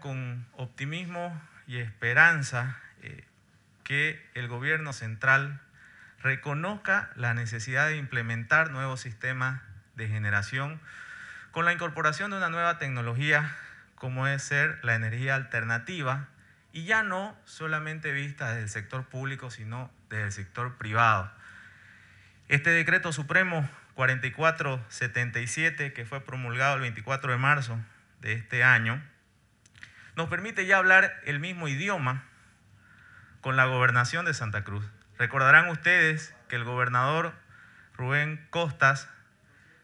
con optimismo y esperanza eh, que el gobierno central reconozca la necesidad de implementar nuevos sistemas de generación con la incorporación de una nueva tecnología como es ser la energía alternativa y ya no solamente vista desde el sector público, sino desde el sector privado. Este decreto supremo 4477, que fue promulgado el 24 de marzo de este año, nos permite ya hablar el mismo idioma con la gobernación de Santa Cruz. Recordarán ustedes que el gobernador Rubén Costas,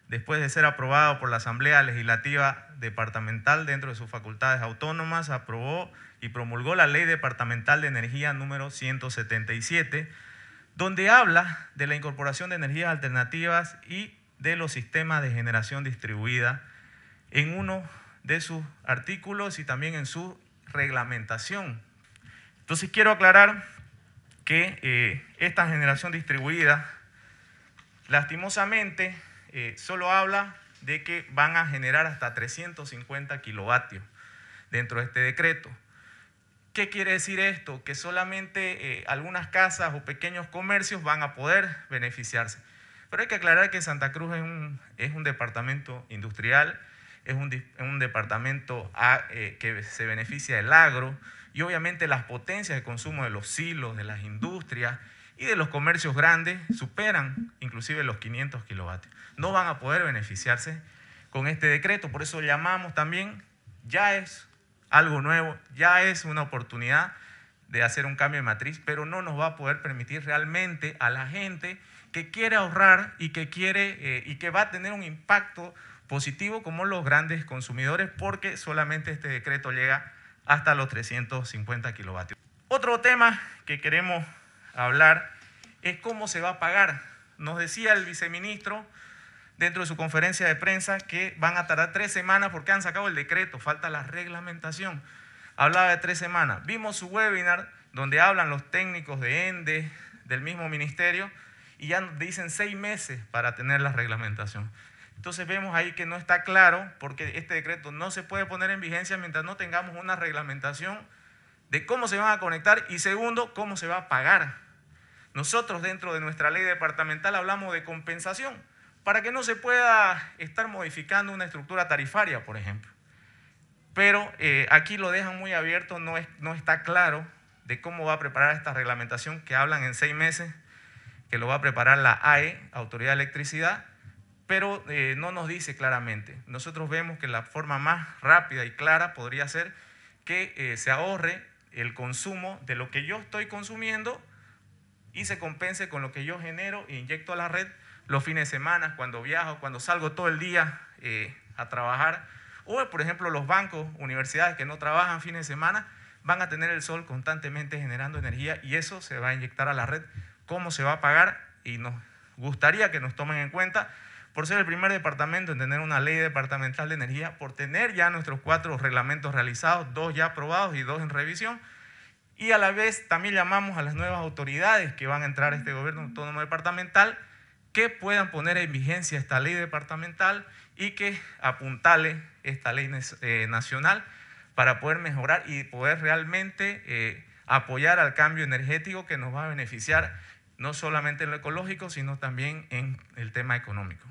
después de ser aprobado por la Asamblea Legislativa Departamental dentro de sus facultades autónomas, aprobó y promulgó la Ley Departamental de Energía número 177, donde habla de la incorporación de energías alternativas y de los sistemas de generación distribuida en uno de sus artículos y también en su reglamentación. Entonces quiero aclarar que eh, esta generación distribuida, lastimosamente, eh, solo habla de que van a generar hasta 350 kilovatios dentro de este decreto. ¿Qué quiere decir esto? Que solamente eh, algunas casas o pequeños comercios van a poder beneficiarse. Pero hay que aclarar que Santa Cruz es un, es un departamento industrial es un, departamento ah, eh, que se beneficia del agro y obviamente las potencias de consumo de los silos, de las industrias y de los comercios grandes superan inclusive los 500 kilovatios. No van a poder beneficiarse con este decreto, por eso llamamos también, ya es algo nuevo, ya es una oportunidad de hacer un cambio de matriz, pero no nos va a poder permitir realmente a la gente que quiere ahorrar y que quiere eh, y que va a tener un impacto positivo como los grandes consumidores porque solamente este decreto llega hasta los 350 kilovatios. Otro tema que queremos hablar es cómo se va a pagar. Nos decía el viceministro dentro de su conferencia de prensa que van a tardar tres semanas porque han sacado el decreto, falta la reglamentación. Hablaba de tres semanas. Vimos su webinar donde hablan los técnicos de ENDE, del mismo ministerio, y ya dicen seis meses para tener la reglamentación. Entonces vemos ahí que no está claro porque este decreto no se puede poner en vigencia mientras no tengamos una reglamentación de cómo se van a conectar y segundo, cómo se va a pagar. Nosotros dentro de nuestra ley departamental hablamos de compensación para que no se pueda estar modificando una estructura tarifaria, por ejemplo. Pero eh, aquí lo dejan muy abierto, no, no está claro de cómo va a preparar esta reglamentación que hablan en seis meses, que lo va a preparar la AE, Autoridad de Electricidad, pero eh, no nos dice claramente. Nosotros vemos que la forma más rápida y clara podría ser que eh, se ahorre el consumo de lo que yo estoy consumiendo y se compense con lo que yo genero e inyecto a la red los fines de semana, cuando viajo, cuando salgo todo el día eh, a trabajar. O, por ejemplo, los bancos, universidades que no trabajan fines de semana, van a tener el sol constantemente generando energía y eso se va a inyectar a la red. ¿Cómo se va a pagar? Y nos gustaría que nos tomen en cuenta por ser el primer departamento en tener una ley departamental de energía, por tener ya nuestros cuatro reglamentos realizados, dos ya aprobados y dos en revisión. Y a la vez también llamamos a las nuevas autoridades que van a entrar a este gobierno autónomo departamental que puedan poner en vigencia esta ley departamental y que apuntale esta ley eh, nacional para poder mejorar y poder realmente eh, apoyar al cambio energético que nos va a beneficiar no solamente en lo ecológico, sino también en el tema económico.